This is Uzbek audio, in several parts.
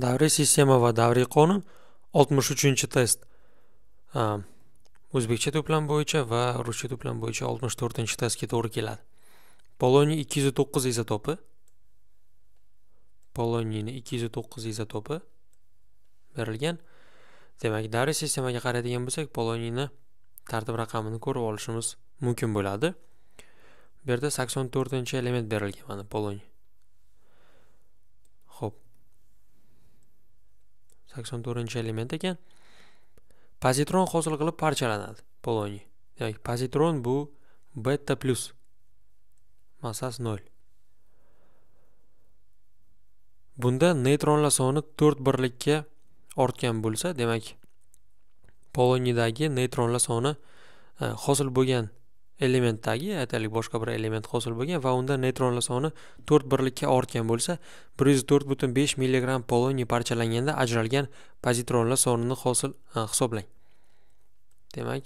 davriy sistema va davriy qonun 63 test o'zbekcha to'plam bo'yicha va ruscha to'plam bo'yicha 64 testga to'g'ri keladi poloniy 209 izotopi poloniyni 209 izotopi berilgan demak davriy sistemaga qaraydigan bo'lsak poloniyni tartib raqamini ko'rib olishimiz mumkin bo'ladi bu yerda sakson to'rtinchi element berilgan mana poloniy sakson to'rtinchi element ekan pozitron hosil qilib parchalanadi poloniy demak pozitron bu beta plyus massasi nol bunda neytronlar soni to'rt birlikka ortgan bo'lsa demak poloniydagi neytronlar soni e, hosil bo'lgan elementdagi aytaylik boshqa bir element hosil bo'lgan va unda neytronlar soni to'rt birlikka ortgan bo'lsa bir yuz to'rt butun besh poloniy parchalanganda ajralgan pozitronlar sonini hosil e, hisoblang demak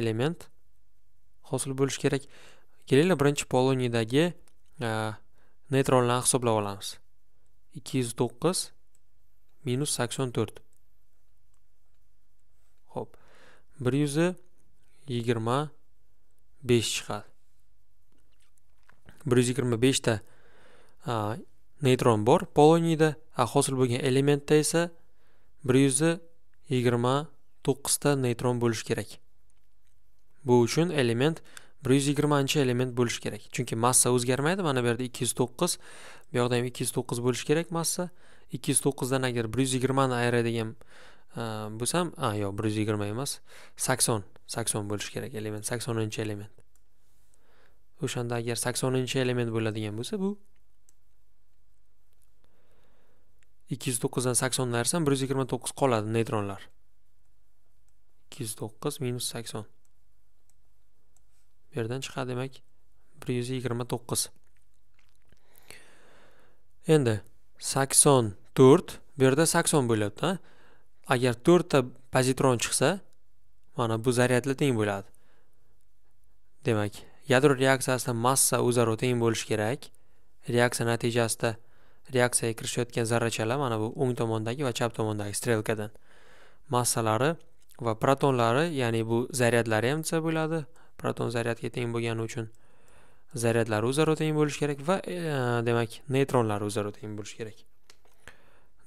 element hosil bo'lishi kerak kelinglar birinchi poloniydagi e, neytronlarni hisoblab olamiz ikki yuz to'qqiz minus sakson to'rt ho'p bir yuzi yigirma besh chiqadi bir yuz yigirma beshta neytron bor poloniyda hosil bo'lgan elementda esa bir yuz yigirma to'qqizta neytron bo'lishi kerak bu uchun element bir yuz yigirmanchi element bo'lishi kerak chunki massa o'zgarmaydi mana bu yerda ikki yuz to'qqiz bu yoqda ham ikki yuz to'qqiz bo'lishi kerak massa ikki yuz to'qqizdan agar bir yuz yigirmani ayiradigan Э, bo'lsa ham a yo'q bir yuz yigirma emas sakson sakson bo'lishi kerak element saksoninchi element o'shanda agar saksoninchi element bo'ladigan bo'lsa bu ikki yuz to'qqizdan saksonni ayirsam bir yuz yigirma to'qqiz qoladi neytronlar ikki yuz to'qqiz minus sakson bu yerdan chiqadi demak bir yuz yigirma to'qqiz endi sakson to'rt bu yerda sakson bo'lyapti agar to'rtta pozitron chiqsa mana bu zaryadlar teng bo'ladi demak yadro reaksiyasida massa o'zaro teng bo'lishi kerak reaksiya natijasida reaksiyaga kirishayotgan zarrachalar mana bu o'ng tomondagi va chap tomondagi strelkadan massalari va protonlari ya'ni bu zaryadlari ham desa bo'ladi proton zaryadga teng bo'lgani uchun zaryadlari o'zaro teng bo'lishi kerak va e, demak neytronlari o'zaro teng bo'lishi kerak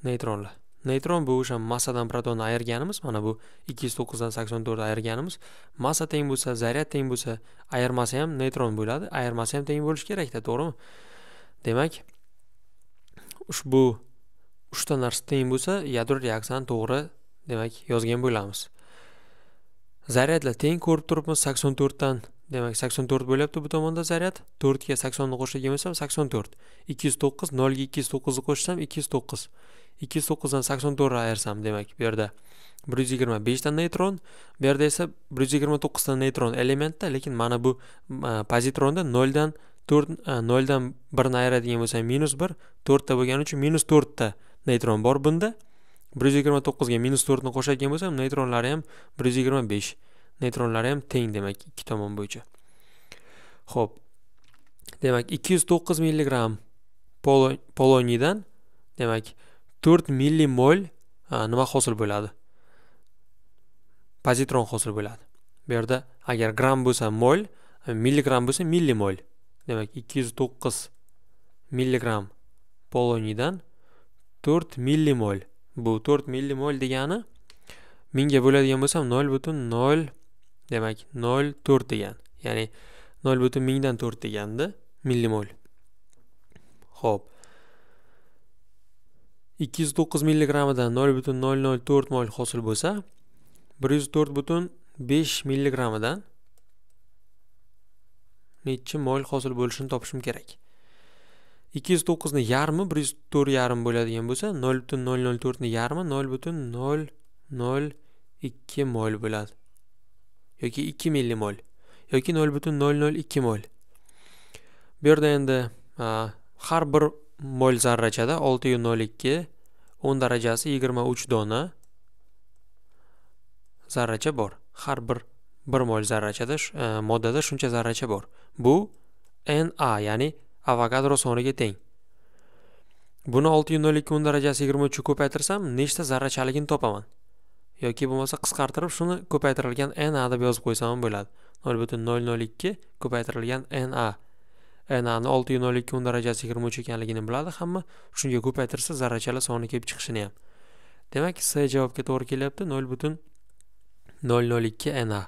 neytronlar neytron bu o'sha massadan proton ayirganimiz mana bu ikki yuz to'qqizdan sakson to'rt ayirganimiz massa teng bo'lsa zaryad teng bo'lsa ayirmasi ham neytron bo'ladi ayirmasi ham teng bo'lishi kerakda to'g'rimi demak ushbu uchta narsa teng bo'lsa yadro reaksiyani to'g'ri demak yozgan bo'lamiz zaryadlar teng ko'rib turibmiz sakson to'rtdan demak sakson to'rt bo'lyapti bu tomonda zaryad to'rtga saksonni qo'shadigan bo'lsam sakson to'rt ikki yuz to'qqiz nolga ikki yuz to'qqizni qo'shsam ikki yuz to'qqiz ikki yuz to'qqizdan sakson to'rtga ayarsam demak bu yerda bir yuz yigirma beshta neytron bu yerda esa bir yuz yigirma to'qqizta neytron elementda lekin mana bu pozitronda noldan to'rt e, noldan birni ayiradigan bo'lsam minus bir to'rtta bo'lgani uchun minus to'rtta neytron bor bunda bir yuz yigirma to'qqizga minus to'rtni qo'shadigan bo'lsam neytronlari ham bir yuz yigirma besh neytronlari ham teng demak ikki tomon bo'yicha ho'p demak 209 milligram poloniydan demak to'rt millimol nima hosil bo'ladi pozitron hosil bo'ladi bu yerda agar gramm bo'lsa mol milligramm bo'lsa millimol demak ikki yuz to'qqiz milligramm poloniydan to'rt millimol bu to'rt millimol degani mingga bo'ladigan bo'lsam nol butun nol demak nol to'rt degan ya'ni nol butun mingdan to'rt deganda millimol xo'p 209 milligramida 0.004 mol hosil bo'lsa 104.5 milligramidan nechchi mol hosil bo'lishini topishim kerak 209 ni yarmi 104 yarim bo'ladigan bo'lsa 0.004 ni yarmi 0.002 mol bo'ladi yoki 2 millimol yoki 0.002 mol bu yerda endi har bir mol zarrachada 6.02 10 darajasi 23 dona zarracha bor. Har bir 1 mol zarrachada e, moddada shuncha zarracha bor. Bu Na, ya'ni Avogadro soniga teng. Buni 6.02 10 darajasi 23 ga ko'paytirsam, nechta zarrachaligini topaman? yoki bo'lmasa qisqartirib shuni ko'paytirilgan na deb yozib qo'ysam bo'ladi 0.002 ko'paytirilgan na nani olti yuz o'n ikki o'n darajasi yigirma uch ekanligini biladi hamma shunga ko'paytirsa zarrachalar soni kelib chiqishini ham demak s javobga to'g'ri kelyapti nol butun nol nol ikki na